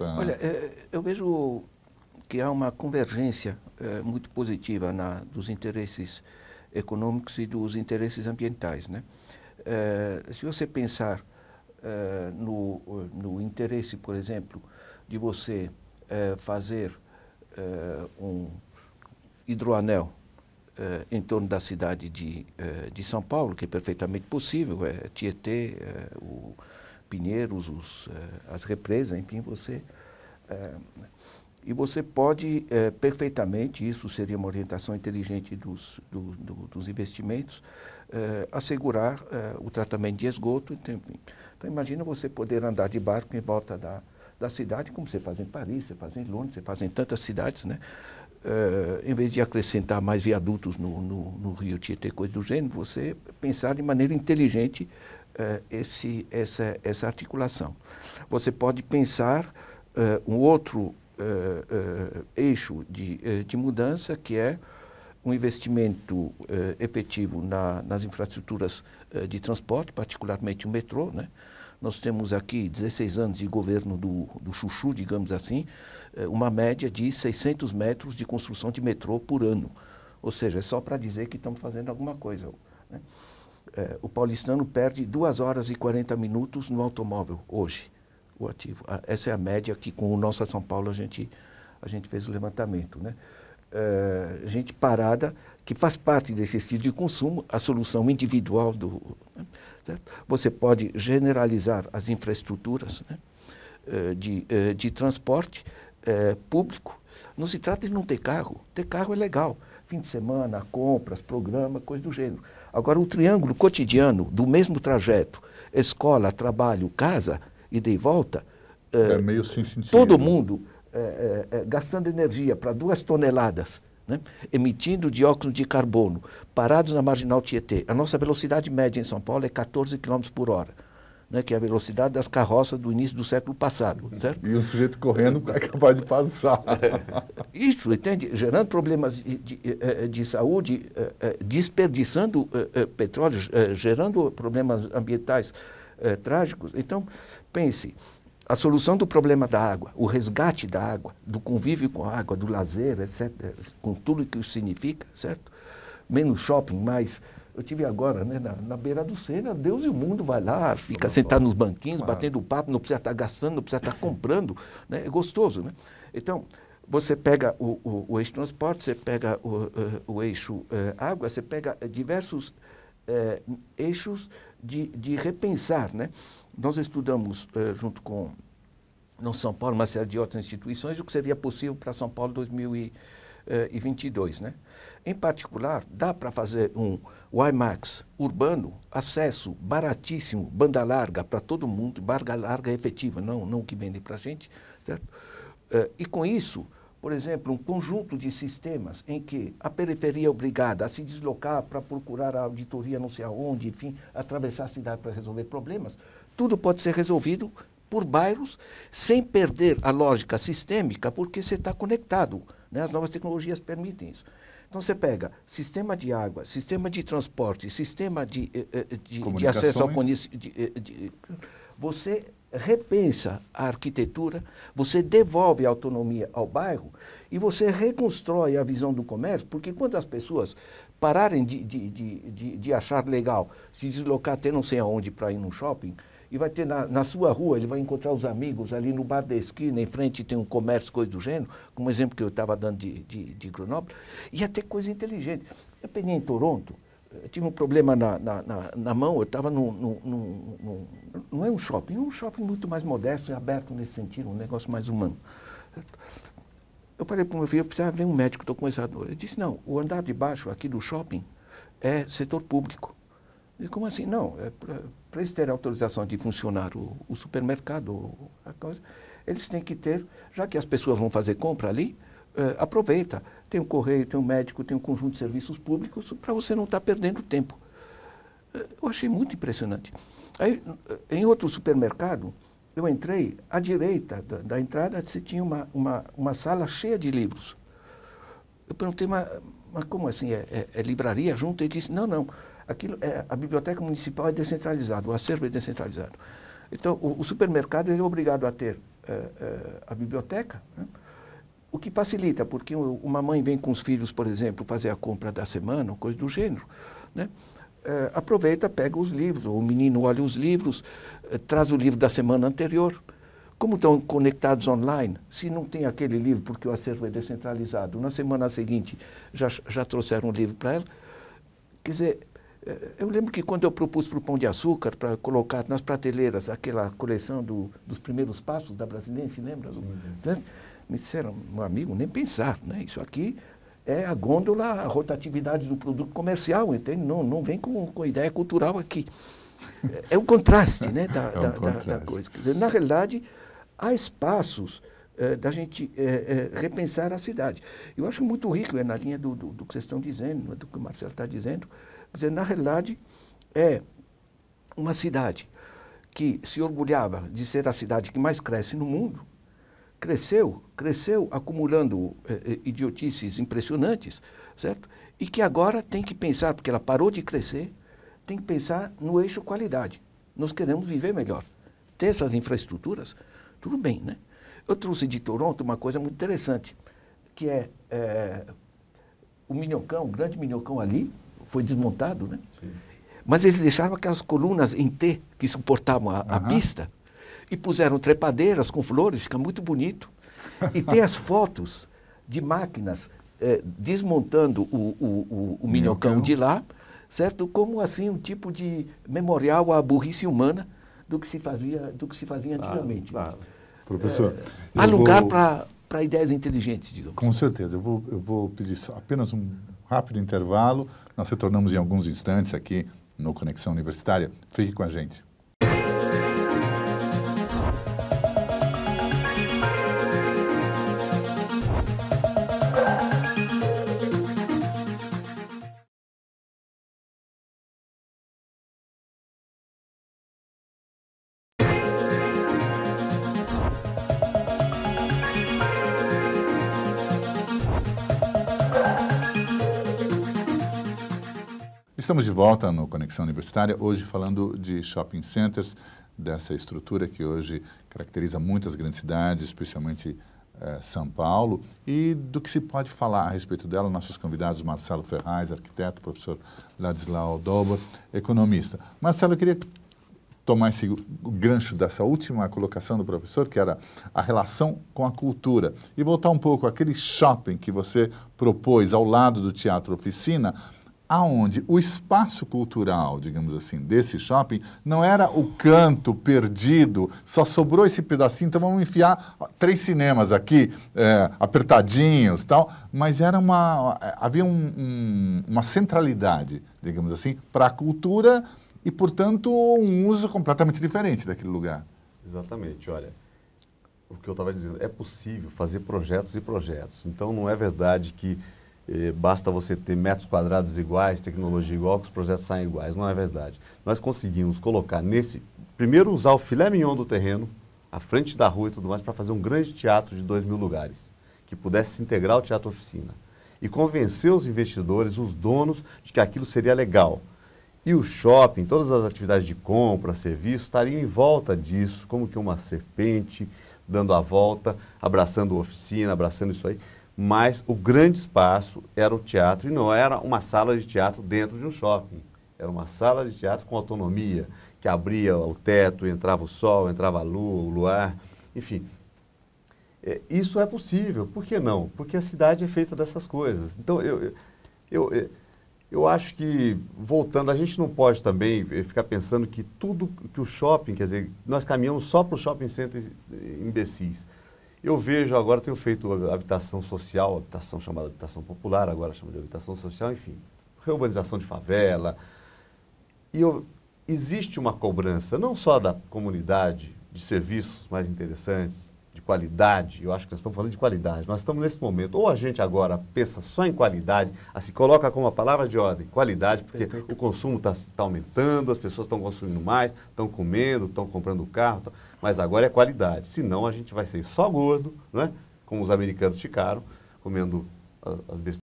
Tá. Olha, é, eu vejo que há uma convergência é, muito positiva na, dos interesses econômicos e dos interesses ambientais. Né? É, se você pensar no, no interesse, por exemplo, de você fazer um hidroanel em torno da cidade de, de São Paulo, que é perfeitamente possível, é Tietê, o pinheiros, os, eh, as represas, enfim, você. Eh, e você pode eh, perfeitamente, isso seria uma orientação inteligente dos, do, do, dos investimentos, assegurar o tratamento de esgoto. Então, então, imagina você poder andar de barco em volta da, da cidade, como você faz em Paris, você faz em Londres, você faz em tantas cidades, né? Uh, em vez de acrescentar mais viadutos no, no, no rio Tietê, coisa do gênero, você pensar de maneira inteligente é, esse, essa, essa articulação. Você pode pensar é, um outro é, eixo de, de mudança, que é um investimento efetivo na, nas infraestruturas de transporte, particularmente o metrô, né? Nós temos aqui 16 anos de governo do, do Chuchu, digamos assim, uma média de 600 metros de construção de metrô por ano. Ou seja, é só para dizer que estamos fazendo alguma coisa. Né? É, o paulistano perde 2 horas e 40 minutos no automóvel hoje, o ativo. Ah, essa é a média que com o nosso São Paulo a gente, a gente fez o levantamento. Né? É, gente parada, que faz parte desse estilo de consumo, a solução individual do. Né? Você pode generalizar as infraestruturas né? É, de, é, de transporte é, público. Não se trata de não ter carro, ter carro é legal fim de semana, compras, programa, coisa do gênero. Agora, o triângulo cotidiano do mesmo trajeto, escola, trabalho, casa, e de volta, é, é meio sem sentido. todo né? mundo é, é, gastando energia para duas toneladas, né? emitindo dióxido de carbono, parados na marginal Tietê. A nossa velocidade média em São Paulo é 14 km por hora né, que é a velocidade das carroças do início do século passado. Certo? E o sujeito correndo é capaz de passar. É, isso, entende? Gerando problemas de, de, eh, eh, de saúde, eh, desperdiçando petróleo, gerando problemas ambientais trágicos. Então, pense, a solução do problema da água, o resgate da água, do convívio com a água, do lazer, etc., com tudo o que isso significa, certo? Menos shopping, mais eu tive agora, né, na, na beira do Sena, Deus e o mundo vai lá, fica Olha sentado nos banquinhos, claro. batendo papo, não precisa estar gastando, não precisa estar comprando. Né? É gostoso, né? Então, você pega o, o, o eixo transporte, você pega o, eh, o eixo eh, água, você pega eh, diversos eixos de, de repensar, né? Nós estudamos junto com, não São Paulo, uma série de outras instituições, o que seria possível para São Paulo 2020 eh, e 22, né? Em particular, dá para fazer um WiMAX urbano, acesso baratíssimo, banda larga para todo mundo, banda larga é efetiva, não, não que vende para a gente, certo? Eh, e com isso, por exemplo, um conjunto de sistemas em que a periferia é obrigada a se deslocar para procurar a auditoria não sei aonde, enfim, atravessar a cidade para resolver problemas, tudo pode ser resolvido por bairros, sem perder a lógica sistêmica, porque você está conectado. Né? As novas tecnologias permitem isso. Então você pega sistema de água, sistema de transporte, sistema de, eh, eh, de, de acesso ao conhecimento. Eh, você repensa a arquitetura, você devolve a autonomia ao bairro e você reconstrói a visão do comércio, porque quando as pessoas pararem de, de, de, de, de achar legal se deslocar até não sei aonde para ir num shopping, e vai ter na, na, sua rua, ele vai encontrar os amigos ali no bar da esquina, em frente tem um comércio, coisa do gênero, como exemplo que eu estava dando de, de, de Grenoble, e até coisa inteligente. Eu peguei em Toronto, eu tive um problema na, na, na, na mão, eu estava num, num, num, num, Não é um shopping, é um shopping muito mais modesto e aberto nesse sentido, um negócio mais humano. Eu falei para o meu filho, eu precisava ah, ver um médico, estou com essa dor. Ele disse, não, o andar de baixo aqui do shopping é setor público e como assim? Não, é para eles terem autorização de funcionar o, o supermercado, a coisa, eles têm que ter, já que as pessoas vão fazer compra ali, é, aproveita. Tem o um correio, tem o um médico, tem um conjunto de serviços públicos para você não estar tá perdendo tempo. É, eu achei muito impressionante. Aí, é, em outro supermercado, eu entrei à direita da, da entrada, você tinha uma, uma, uma sala cheia de livros. Eu perguntei, mas, mas como assim? É, é, é livraria junto? Ele disse, não, não. Aquilo é, a biblioteca municipal é descentralizada, o acervo é descentralizado. Então, o, o supermercado é obrigado a ter é, é, a biblioteca, né? o que facilita, porque uma mãe vem com os filhos, por exemplo, fazer a compra da semana, coisa do gênero, né? É, aproveita, pega os livros, o menino olha os livros, é, traz o livro da semana anterior. Como estão conectados online, se não tem aquele livro, porque o acervo é descentralizado, na semana seguinte já, já trouxeram o livro para ela, quer dizer, eu lembro que quando eu propus para o Pão de Açúcar para colocar nas prateleiras aquela coleção do, dos primeiros passos da Brasiliense, lembra? Sim, sim. Uhum. Né? Me disseram, meu amigo, nem pensar, né? Isso aqui é a gôndola, a rotatividade do produto comercial, entende? Não, não vem com, com ideia cultural aqui. É, é o contraste, né, da, é um da, contraste. da, da coisa. Dizer, na realidade, há espaços eh, da gente é, repensar a cidade. Eu acho muito rico, é na linha do, do, do que vocês estão dizendo, é do que o Marcelo está dizendo. dizer, na realidade, é uma cidade que se orgulhava de ser a cidade que mais cresce no mundo, cresceu, cresceu acumulando eh, idiotices impressionantes, certo? E que agora tem que pensar, porque ela parou de crescer, tem que pensar no eixo qualidade. Nós queremos viver melhor. Ter essas infraestruturas, tudo bem, né? Eu trouxe de Toronto uma coisa muito interessante, que é, é o minhocão, o grande minhocão ali, foi desmontado, né? Sim. Mas eles deixaram aquelas colunas em T que suportavam a, a pista e puseram trepadeiras com flores, fica muito bonito. E tem as fotos de máquinas é, desmontando o, o, o, o minhocão Minhocão. de lá, certo? Como assim um tipo de memorial à burrice humana do que se fazia, do que se fazia claro, antigamente. Claro. Professor. É. Há lugar para ideias inteligentes, digamos. Com certeza. Eu vou, eu vou pedir apenas um rápido intervalo. Nós retornamos em alguns instantes aqui no Conexão Universitária. Fique com a gente. Estamos de volta no Conexão Universitária, hoje falando de shopping centers, dessa estrutura que hoje caracteriza muitas grandes cidades, especialmente eh, São Paulo, e do que se pode falar a respeito dela. Nossos convidados, Marcelo Ferraz, arquiteto, professor Ladislau Dober, economista. Marcelo, eu queria tomar esse gancho dessa última colocação do professor, que era a relação com a cultura, e voltar um pouco àquele shopping que você propôs ao lado do Teatro Oficina, aonde o espaço cultural, digamos assim, desse shopping não era o canto perdido, só sobrou esse pedacinho, então vamos enfiar três cinemas aqui, é, apertadinhos tal, mas era uma, havia um, um, uma centralidade, digamos assim, para a cultura e, portanto, um uso completamente diferente daquele lugar. Exatamente, olha, o que eu estava dizendo, é possível fazer projetos e projetos, então não é verdade que eh, basta você ter metros quadrados iguais, tecnologia igual, que os projetos saem iguais. Não é verdade. Nós conseguimos colocar nesse. Primeiro, usar o filé mignon do terreno, a frente da rua e tudo mais, para fazer um grande teatro de dois mil lugares, que pudesse se integrar ao teatro oficina. E convencer os investidores, os donos, de que aquilo seria legal. E o shopping, todas as atividades de compra, serviço, estariam em volta disso, como que uma serpente dando a volta, abraçando a oficina, abraçando isso aí mas o grande espaço era o teatro e não era uma sala de teatro dentro de um shopping, era uma sala de teatro com autonomia, que abria o teto, entrava o sol, entrava a lua, o luar, enfim. É, isso é possível, por que não? Porque a cidade é feita dessas coisas. Então, eu, eu, eu, é, eu acho que, voltando, a gente não pode também é, ficar pensando que tudo que o shopping, quer dizer, nós caminhamos só para o shopping center imbecis. Eu vejo agora, tenho feito habitação social, habitação chamada habitação popular, agora chama de habitação social, enfim, reurbanização de favela. E eu, existe uma cobrança, não só da comunidade, de serviços mais interessantes, de qualidade, eu acho que nós estamos falando de qualidade, nós estamos nesse momento, ou a gente agora pensa só em qualidade, ah, se coloca como a palavra de ordem, qualidade, porque Perfeito. o consumo está tá aumentando, as pessoas estão consumindo mais, estão comendo, estão comprando carro, tão... Tá, mas agora é qualidade, senão a gente vai ser só gordo, né? como os americanos ficaram, comendo as besteiras.